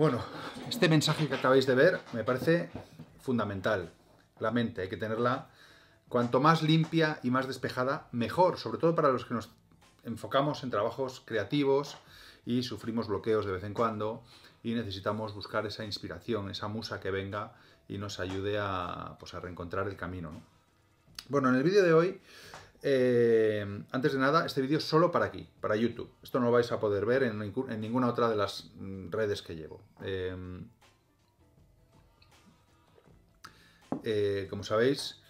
Bueno, este mensaje que acabáis de ver me parece fundamental. La mente hay que tenerla cuanto más limpia y más despejada, mejor, sobre todo para los que nos enfocamos en trabajos creativos y sufrimos bloqueos de vez en cuando y necesitamos buscar esa inspiración, esa musa que venga y nos ayude a, pues, reencontrar el camino. Bueno, en el vídeo de hoy eh, antes de nada, este vídeo es solo para aquí, para YouTube. Esto no lo vais a poder ver en, ninguna otra de las mm, redes que llevo. Eh, eh, como sabéis,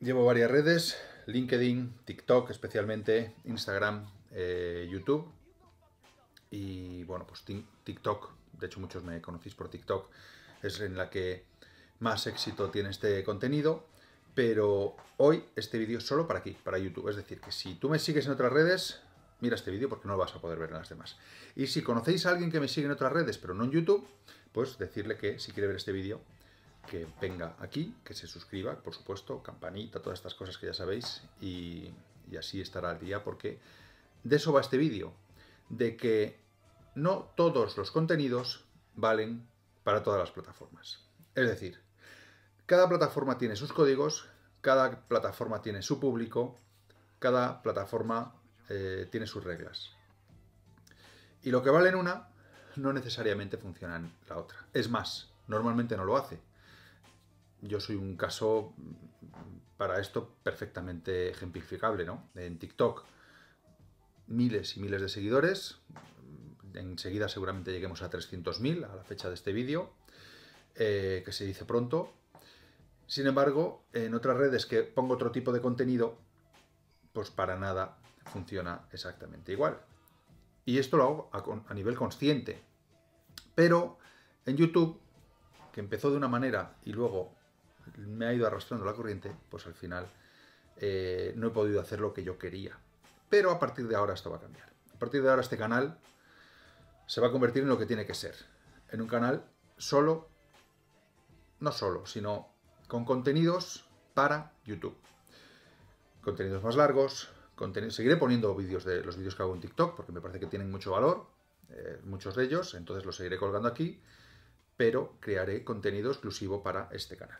llevo varias redes, LinkedIn, TikTok especialmente, Instagram, YouTube y bueno, pues TikTok, de hecho muchos me conocéis por TikTok, es en la que más éxito tiene este contenido pero hoy este vídeo es solo para aquí, para YouTube. Es decir, que si tú me sigues en otras redes, mira este vídeo porque no lo vas a poder ver en las demás. Y si conocéis a alguien que me sigue en otras redes, pero no en YouTube, pues decirle que si quiere ver este vídeo, que venga aquí, que se suscriba, por supuesto, campanita, todas estas cosas que ya sabéis, y, así estará al día porque de eso va este vídeo, de que no todos los contenidos valen para todas las plataformas. Es decir, cada plataforma tiene sus códigos, cada plataforma tiene su público, cada plataforma eh, tiene sus reglas. Y lo que vale en una no necesariamente funciona en la otra. Es más, normalmente no lo hace. Yo soy un caso mm, para esto perfectamente ejemplificable, ¿no? En TikTok, miles y miles de seguidores. Enseguida seguramente lleguemos a 300.000 a la fecha de este vídeo, eh, que se dice pronto. Sin embargo, en otras redes que pongo otro tipo de contenido, pues para nada funciona exactamente igual. Y esto lo hago a, nivel consciente. Pero en YouTube, que empezó de una manera y luego me ha ido arrastrando la corriente, pues al final eh, no he podido hacer lo que yo quería. Pero a partir de ahora esto va a cambiar. A partir de ahora este canal se va a convertir en lo que tiene que ser. En un canal solo, no solo, sino con contenidos para YouTube. Contenidos más largos, seguiré poniendo vídeos de los vídeos que hago en TikTok porque me parece que tienen mucho valor, eh, muchos de ellos, entonces los seguiré colgando aquí, pero crearé contenido exclusivo para este canal.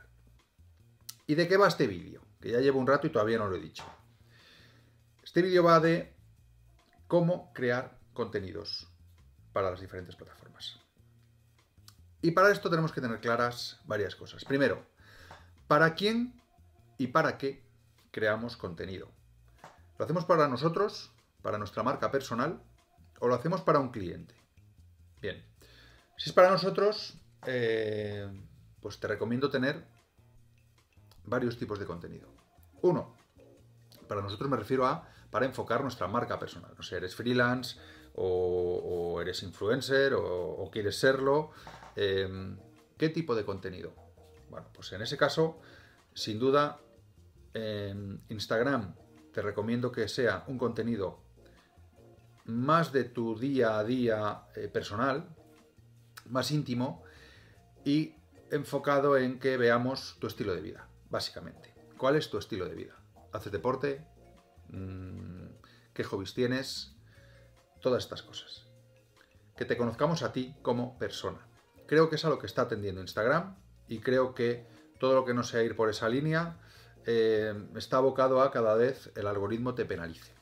¿Y de qué va este vídeo? Que ya llevo un rato y todavía no lo he dicho. Este vídeo va de cómo crear contenidos para las diferentes plataformas. Y para esto tenemos que tener claras varias cosas. Primero, ¿Para quién y para qué creamos contenido? ¿Lo hacemos para nosotros, para nuestra marca personal o lo hacemos para un cliente? Bien, si es para nosotros, eh, pues te recomiendo tener varios tipos de contenido. Uno, para nosotros me refiero a para enfocar nuestra marca personal. No sé, eres freelance o, eres influencer o, quieres serlo. Eh, ¿Qué tipo de contenido? Bueno, pues en ese caso, sin duda, Instagram te recomiendo que sea un contenido más de tu día a día eh, personal, más íntimo y enfocado en que veamos tu estilo de vida, básicamente. ¿Cuál es tu estilo de vida? ¿Haces deporte? Mm, ¿Qué hobbies tienes? Todas estas cosas. Que te conozcamos a ti como persona. Creo que es a lo que está atendiendo Instagram y creo que todo lo que no sea ir por esa línea eh, está abocado a cada vez el algoritmo te penalice.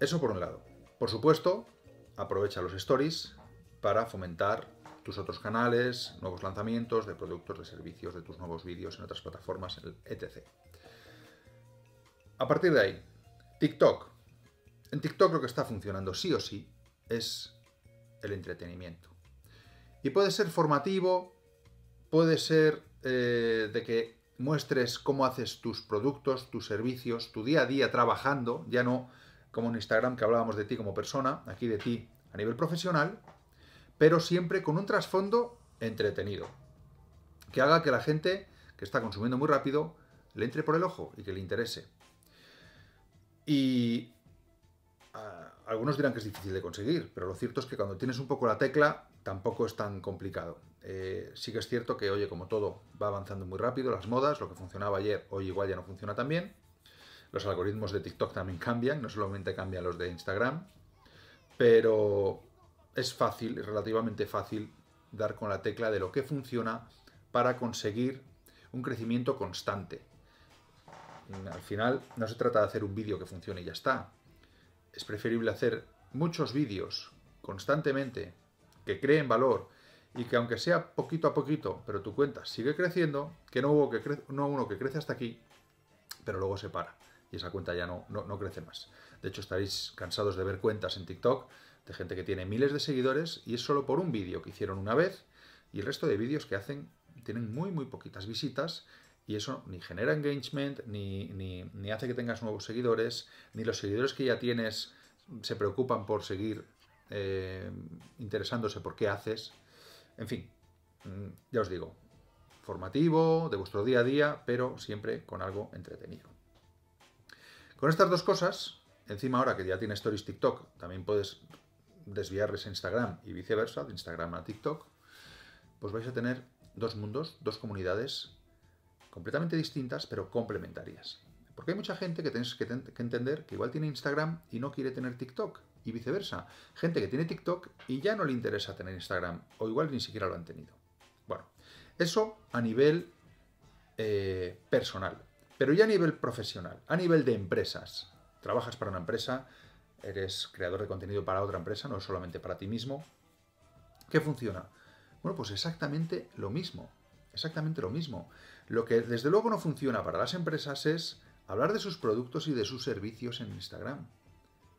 Eso por un lado. Por supuesto, aprovecha los stories para fomentar tus otros canales, nuevos lanzamientos de productos, de servicios, de tus nuevos vídeos en otras plataformas, etc. A partir de ahí, TikTok. En TikTok lo que está funcionando sí o sí es el entretenimiento. Y puede ser formativo, puede ser eh, de que muestres cómo haces tus productos, tus servicios, tu día a día trabajando, ya no como en Instagram que hablábamos de ti como persona, aquí de ti a nivel profesional, pero siempre con un trasfondo entretenido, que haga que la gente que está consumiendo muy rápido le entre por el ojo y que le interese. Y ah, algunos dirán que es difícil de conseguir, pero lo cierto es que cuando tienes un poco la tecla, tampoco es tan complicado. Eh, sí que es cierto que, oye, como todo va avanzando muy rápido, las modas, lo que funcionaba ayer, hoy igual ya no funciona tan bien. Los algoritmos de TikTok también cambian, no solamente cambian los de Instagram, pero es fácil, es relativamente fácil dar con la tecla de lo que funciona para conseguir un crecimiento constante. Mm, al final no se trata de hacer un vídeo que funcione y ya está. Es preferible hacer muchos vídeos constantemente que cree en valor y que aunque sea poquito a poquito, pero tu cuenta sigue creciendo, que no hubo que no uno que crece hasta aquí, pero luego se para y esa cuenta ya no, no, crece más. De hecho, estaréis cansados de ver cuentas en TikTok de gente que tiene miles de seguidores y es solo por un vídeo que hicieron una vez y el resto de vídeos que hacen tienen muy, muy poquitas visitas y eso ni genera engagement, ni, ni hace que tengas nuevos seguidores, ni los seguidores que ya tienes se preocupan por seguir eh, interesándose por qué haces. En fin, mm, ya os digo, formativo, de vuestro día a día, pero siempre con algo entretenido. Con estas dos cosas, encima ahora que ya tienes Stories TikTok, también puedes desviarles a Instagram y viceversa, de Instagram a TikTok, pues vais a tener dos mundos, dos comunidades completamente distintas, pero complementarias. Porque hay mucha gente que tenéis que, que entender que igual tiene Instagram y no quiere tener TikTok y viceversa. Gente que tiene TikTok y ya no le interesa tener Instagram, o igual ni siquiera lo han tenido. Bueno, eso a nivel eh, personal, pero ya a nivel profesional, a nivel de empresas. Trabajas para una empresa, eres creador de contenido para otra empresa, no solamente para ti mismo. ¿Qué funciona? Bueno, pues exactamente lo mismo. Exactamente lo mismo. Lo que desde luego no funciona para las empresas es hablar de sus productos y de sus servicios en Instagram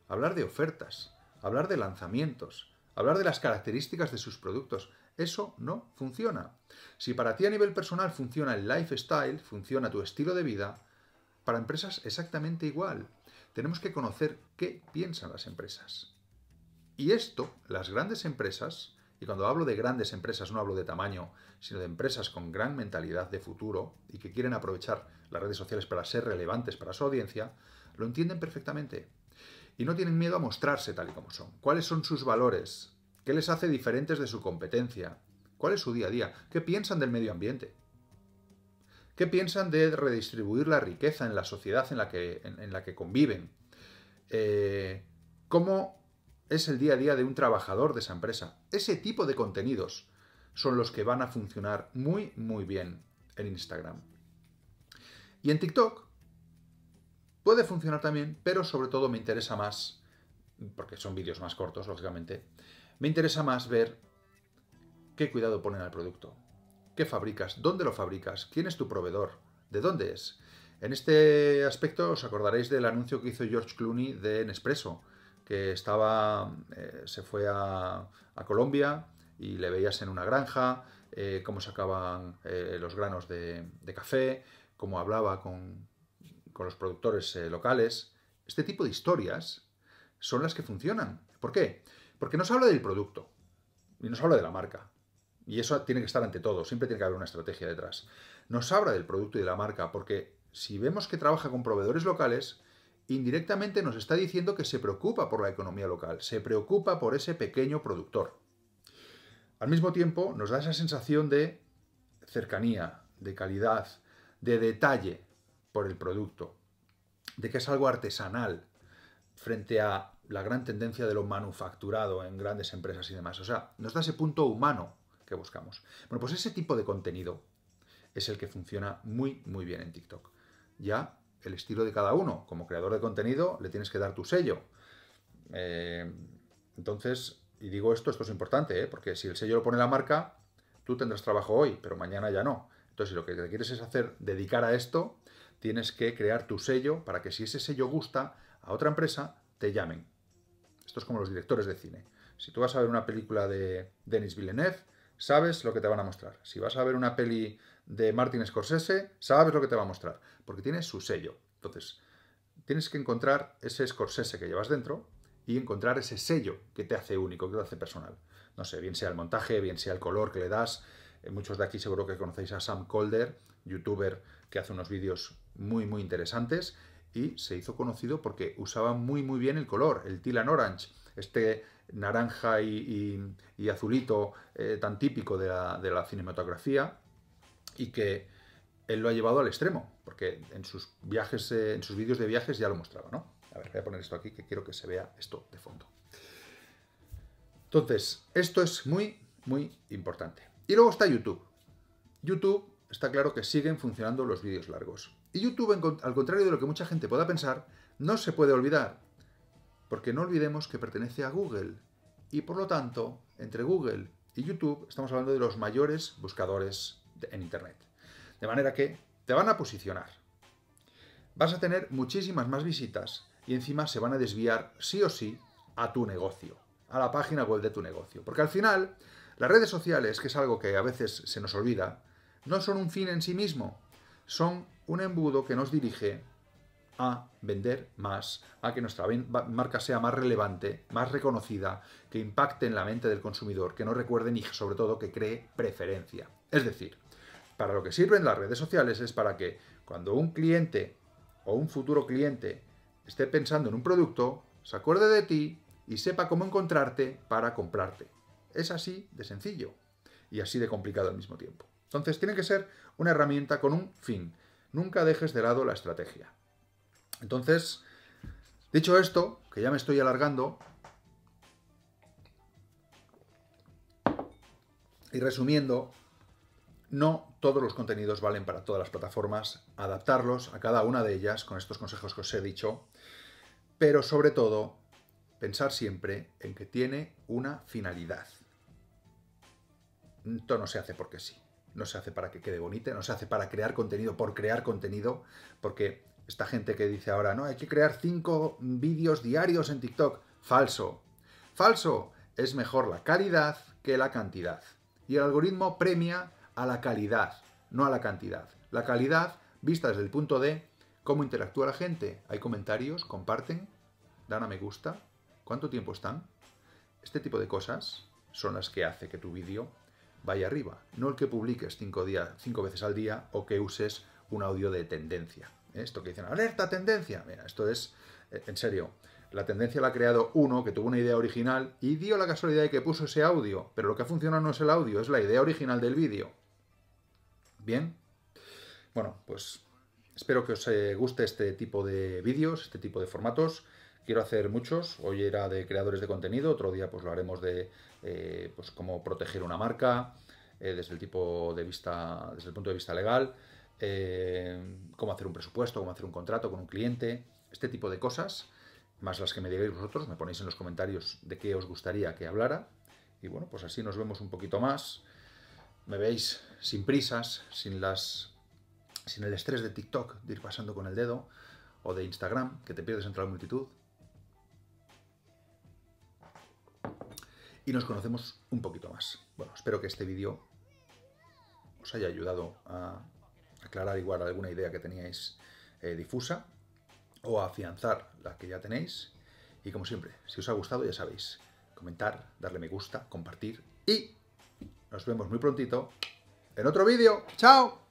hablar de ofertas, hablar de lanzamientos, hablar de las características de sus productos. Eso no funciona. Si para ti a nivel personal funciona el lifestyle, funciona tu estilo de vida, para empresas exactamente igual. Tenemos que conocer qué piensan las empresas. Y esto, las grandes empresas, y cuando hablo de grandes empresas no hablo de tamaño, sino de empresas con gran mentalidad de futuro y que quieren aprovechar las redes sociales para ser relevantes para su audiencia, lo entienden perfectamente y no tienen miedo a mostrarse tal y como son. ¿Cuáles son sus valores? ¿Qué les hace diferentes de su competencia? ¿Cuál es su día a día? ¿Qué piensan del medio ambiente? ¿Qué piensan de redistribuir la riqueza en la sociedad en la que, en, la que conviven? Eh, ¿Cómo es el día a día de un trabajador de esa empresa? Ese tipo de contenidos son los que van a funcionar muy, muy bien en Instagram. Y en TikTok Puede funcionar también, pero sobre todo me interesa más, porque son vídeos más cortos, lógicamente, me interesa más ver qué cuidado ponen al producto, qué fabricas, dónde lo fabricas, quién es tu proveedor, de dónde es. En este aspecto os acordaréis del anuncio que hizo George Clooney de Nespresso, que estaba, eh, se fue a, Colombia y le veías en una granja, eh, cómo sacaban eh, los granos de café, cómo hablaba con, con los productores eh, locales, este tipo de historias son las que funcionan. ¿Por qué? Porque nos habla del producto y nos habla de la marca. Y eso tiene que estar ante todo, siempre tiene que haber una estrategia detrás. Nos habla del producto y de la marca, porque si vemos que trabaja con proveedores locales, indirectamente nos está diciendo que se preocupa por la economía local, se preocupa por ese pequeño productor. Al mismo tiempo, nos da esa sensación de cercanía, de calidad, de detalle, por el producto, de que es algo artesanal frente a la gran tendencia de lo manufacturado en grandes empresas y demás. O sea, nos da ese punto humano que buscamos. Bueno, pues ese tipo de contenido es el que funciona muy, muy bien en TikTok. Ya el estilo de cada uno. Como creador de contenido le tienes que dar tu sello. Eh, entonces, y digo esto, esto es importante, ¿eh? porque si el sello lo pone la marca, tú tendrás trabajo hoy, pero mañana ya no. Entonces, si lo que te quieres es hacer, dedicar a esto, tienes que crear tu sello para que si ese sello gusta a otra empresa, te llamen. Esto es como los directores de cine. Si tú vas a ver una película de Denis Villeneuve, sabes lo que te van a mostrar. Si vas a ver una peli de Martin Scorsese, sabes lo que te va a mostrar, porque tiene su sello. Entonces, tienes que encontrar ese Scorsese que llevas dentro y encontrar ese sello que te hace único, que te hace personal. No sé, bien sea el montaje, bien sea el color que le das. Eh, muchos de aquí seguro que conocéis a Sam Colder, youtuber que hace unos vídeos muy, muy interesantes y se hizo conocido porque usaba muy, muy bien el color, el Tilan Orange, este naranja y, azulito eh, tan típico de la, cinematografía y que él lo ha llevado al extremo, porque en sus viajes, eh, en sus vídeos de viajes ya lo mostraba, A ver, voy a poner esto aquí que quiero que se vea esto de fondo. Entonces, esto es muy, muy importante. Y luego está YouTube. YouTube está claro que siguen funcionando los vídeos largos. Y YouTube, al contrario de lo que mucha gente pueda pensar, no se puede olvidar, porque no olvidemos que pertenece a Google. Y por lo tanto, entre Google y YouTube estamos hablando de los mayores buscadores en Internet. De manera que te van a posicionar. Vas a tener muchísimas más visitas y encima se van a desviar sí o sí a tu negocio, a la página web de tu negocio. Porque al final, las redes sociales, que es algo que a veces se nos olvida, no son un fin en sí mismo, son un embudo que nos dirige a vender más, a que nuestra marca sea más relevante, más reconocida, que impacte en la mente del consumidor, que no recuerde ni, sobre todo que cree preferencia. Es decir, para lo que sirven las redes sociales es para que cuando un cliente o un futuro cliente esté pensando en un producto, se acuerde de ti y sepa cómo encontrarte para comprarte. Es así de sencillo y así de complicado al mismo tiempo. Entonces tiene que ser una herramienta con un fin Nunca dejes de lado la estrategia. Entonces, dicho esto, que ya me estoy alargando, y resumiendo, no todos los contenidos valen para todas las plataformas, adaptarlos a cada una de ellas con estos consejos que os he dicho, pero sobre todo, pensar siempre en que tiene una finalidad. Esto no se hace porque sí no se hace para que quede bonita, no se hace para crear contenido por crear contenido, porque esta gente que dice ahora, no, hay que crear cinco vídeos diarios en TikTok, falso. Falso, es mejor la calidad que la cantidad. Y el algoritmo premia a la calidad, no a la cantidad. La calidad vista desde el punto de cómo interactúa la gente. Hay comentarios, comparten, dan a me gusta, cuánto tiempo están. Este tipo de cosas son las que hace que tu vídeo vaya arriba, no el que publiques cinco, días, veces al día o que uses un audio de tendencia. ¿Eh? Esto que dicen, alerta, tendencia. Mira, esto es, eh, en serio, la tendencia la ha creado uno que tuvo una idea original y dio la casualidad de que puso ese audio, pero lo que ha funcionado no es el audio, es la idea original del vídeo. ¿Bien? Bueno, pues espero que os eh, guste este tipo de vídeos, este tipo de formatos quiero hacer muchos. Hoy era de creadores de contenido, otro día pues lo haremos de eh, pues cómo proteger una marca eh, desde el tipo de vista, desde el punto de vista legal, eh, cómo hacer un presupuesto, cómo hacer un contrato con un cliente, este tipo de cosas, más las que me digáis vosotros, me ponéis en los comentarios de qué os gustaría que hablara. Y bueno, pues así nos vemos un poquito más. Me veis sin prisas, sin las sin el estrés de TikTok de ir pasando con el dedo o de Instagram, que te pierdes entre la multitud. y nos conocemos un poquito más. Bueno, espero que este vídeo os haya ayudado a aclarar igual alguna idea que teníais eh, difusa o a afianzar la que ya tenéis. Y como siempre, si os ha gustado ya sabéis, comentar, darle me gusta, compartir y nos vemos muy prontito en otro vídeo. ¡Chao!